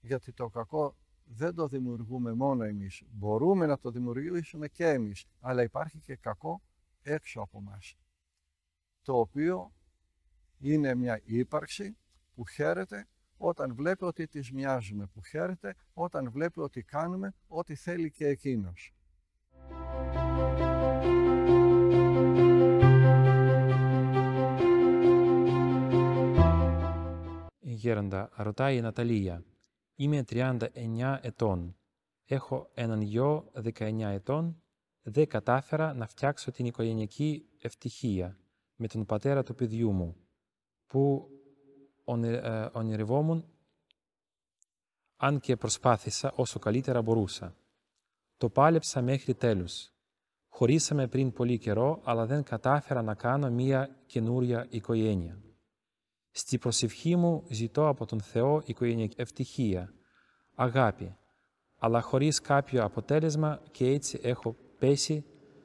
γιατί το κακό δεν το δημιουργούμε μόνο εμείς. Μπορούμε να το δημιουργήσουμε και εμείς, αλλά υπάρχει και κακό έξω από μας, το οποίο είναι μια ύπαρξη που χαίρεται όταν βλέπει ότι τις μοιάζουμε, που χαίρεται όταν βλέπει ότι κάνουμε ό,τι θέλει και εκείνος. Γέροντα, ρωτάει η Ναταλία, Είμαι 39 ετών. Έχω έναν γιο 19 ετών. Δεν κατάφερα να φτιάξω την οικογενειακή ευτυχία με τον πατέρα του παιδιού μου, που ε, ονειρευόμουν αν και προσπάθησα όσο καλύτερα μπορούσα. Το πάλεψα μέχρι τέλους. Χωρίσαμε πριν πολύ καιρό, αλλά δεν κατάφερα να κάνω μία καινούρια οικογένεια. Στη προσευχή μου ζητώ από τον Θεό οικογενειακή ευτυχία, αγάπη, αλλά χωρίς κάποιο αποτέλεσμα και έτσι έχω πέσει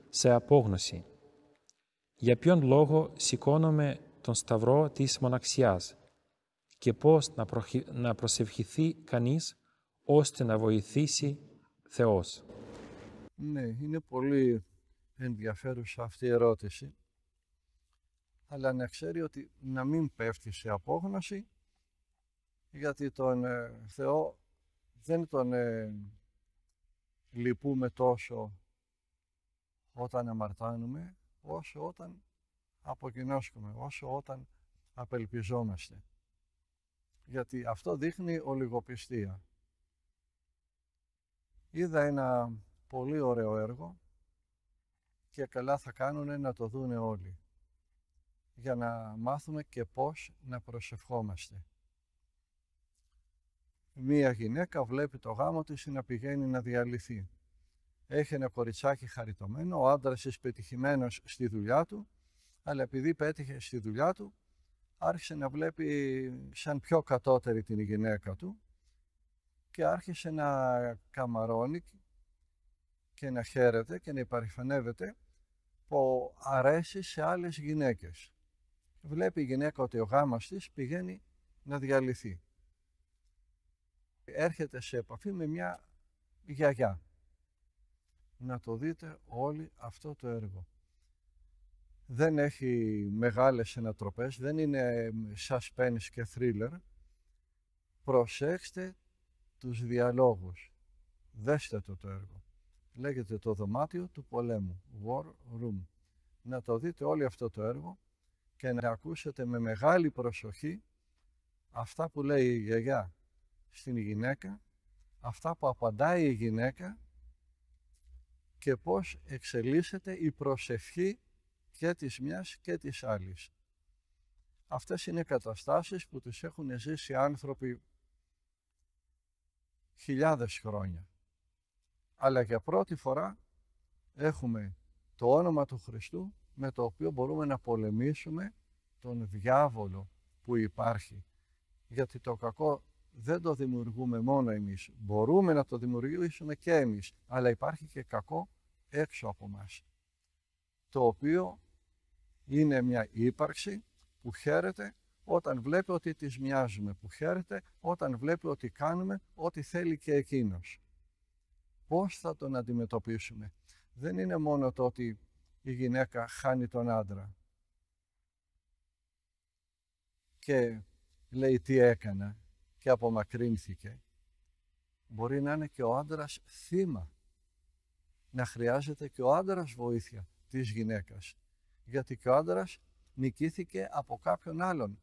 σε απόγνωση. Για ποιον λόγο σηκώνομαι τον σταυρό της μοναξιάς και πώς να, να προσευχηθεί κανείς ώστε να βοηθήσει Θεός. Ναι, είναι πολύ ενδιαφέρουσα αυτή η ερώτηση αλλά να ξέρει ότι να μην πέφτει σε απόγνωση γιατί τον ε, Θεό δεν τον ε, λυπούμε τόσο όταν αμαρτάνουμε όσο όταν αποκοινώσκουμε, όσο όταν απελπιζόμαστε. Γιατί αυτό δείχνει ολιγοπιστία. Είδα ένα πολύ ωραίο έργο και καλά θα κάνουν να το δούνε όλοι για να μάθουμε και πώς να προσευχόμαστε. Μία γυναίκα βλέπει το γάμο της να πηγαίνει να διαλυθεί. Έχει ένα κοριτσάκι χαριτωμένο, ο άντρας της πετυχημένος στη δουλειά του, αλλά επειδή πέτυχε στη δουλειά του, άρχισε να βλέπει σαν πιο κατώτερη την γυναίκα του και άρχισε να καμαρώνει και να χαίρεται και να υπαρηφανεύεται που αρέσει σε άλλες γυναίκες βλέπει η γυναίκα ότι ο γάμος της πηγαίνει να διαλυθεί. Έρχεται σε επαφή με μια γιαγιά. Να το δείτε όλοι αυτό το έργο. Δεν έχει μεγάλες ενατροπές, δεν είναι suspense και thriller. Προσέξτε τους διαλόγους. Δέστε το το έργο. Λέγεται το δωμάτιο του πολέμου, War Room. Να το δείτε όλοι αυτό το έργο και να ακούσετε με μεγάλη προσοχή αυτά που λέει η γιαγιά στην γυναίκα, αυτά που απαντάει η γυναίκα και πώς εξελίσσεται η προσευχή και της μιας και της άλλης. Αυτές είναι καταστάσεις που τις έχουν ζήσει άνθρωποι χιλιάδες χρόνια. Αλλά για πρώτη φορά έχουμε το όνομα του Χριστού με το οποίο μπορούμε να πολεμήσουμε τον διάβολο που υπάρχει. Γιατί το κακό δεν το δημιουργούμε μόνο εμείς. Μπορούμε να το δημιουργήσουμε και εμείς, αλλά υπάρχει και κακό έξω από μας. Το οποίο είναι μια ύπαρξη που χαίρεται όταν βλέπει ότι τις μοιάζουμε, που χαίρεται όταν βλέπει ότι κάνουμε ό,τι θέλει και εκείνος. Πώς θα τον αντιμετωπίσουμε. Δεν είναι μόνο το ότι η γυναίκα χάνει τον άντρα. Και λέει τι έκανα και απομακρύνθηκε. Μπορεί να είναι και ο άντρας θύμα. Να χρειάζεται και ο άντρας βοήθεια της γυναίκας. Γιατί και ο άντρας νικήθηκε από κάποιον άλλον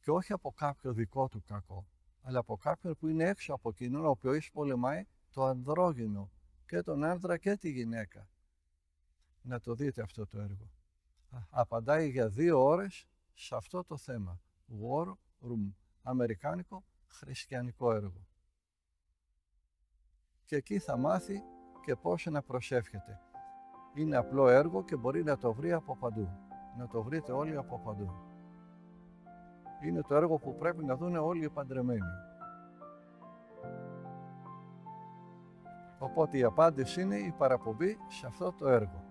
και όχι από κάποιο δικό του κακό, αλλά από κάποιον που είναι έξω από εκείνον, ο οποίος πολεμάει το ανδρόγυνο και τον άντρα και τη γυναίκα να το δείτε αυτό το έργο. Απαντάει για δύο ώρες σε αυτό το θέμα. War Room, αμερικάνικο χριστιανικό έργο. Και εκεί θα μάθει και πώς να προσεύχεται. Είναι απλό έργο και μπορεί να το βρει από παντού. Να το βρείτε όλοι από παντού. Είναι το έργο που πρέπει να δουν όλοι οι παντρεμένοι. Οπότε η απάντηση είναι η παραπομπή σε αυτό το έργο.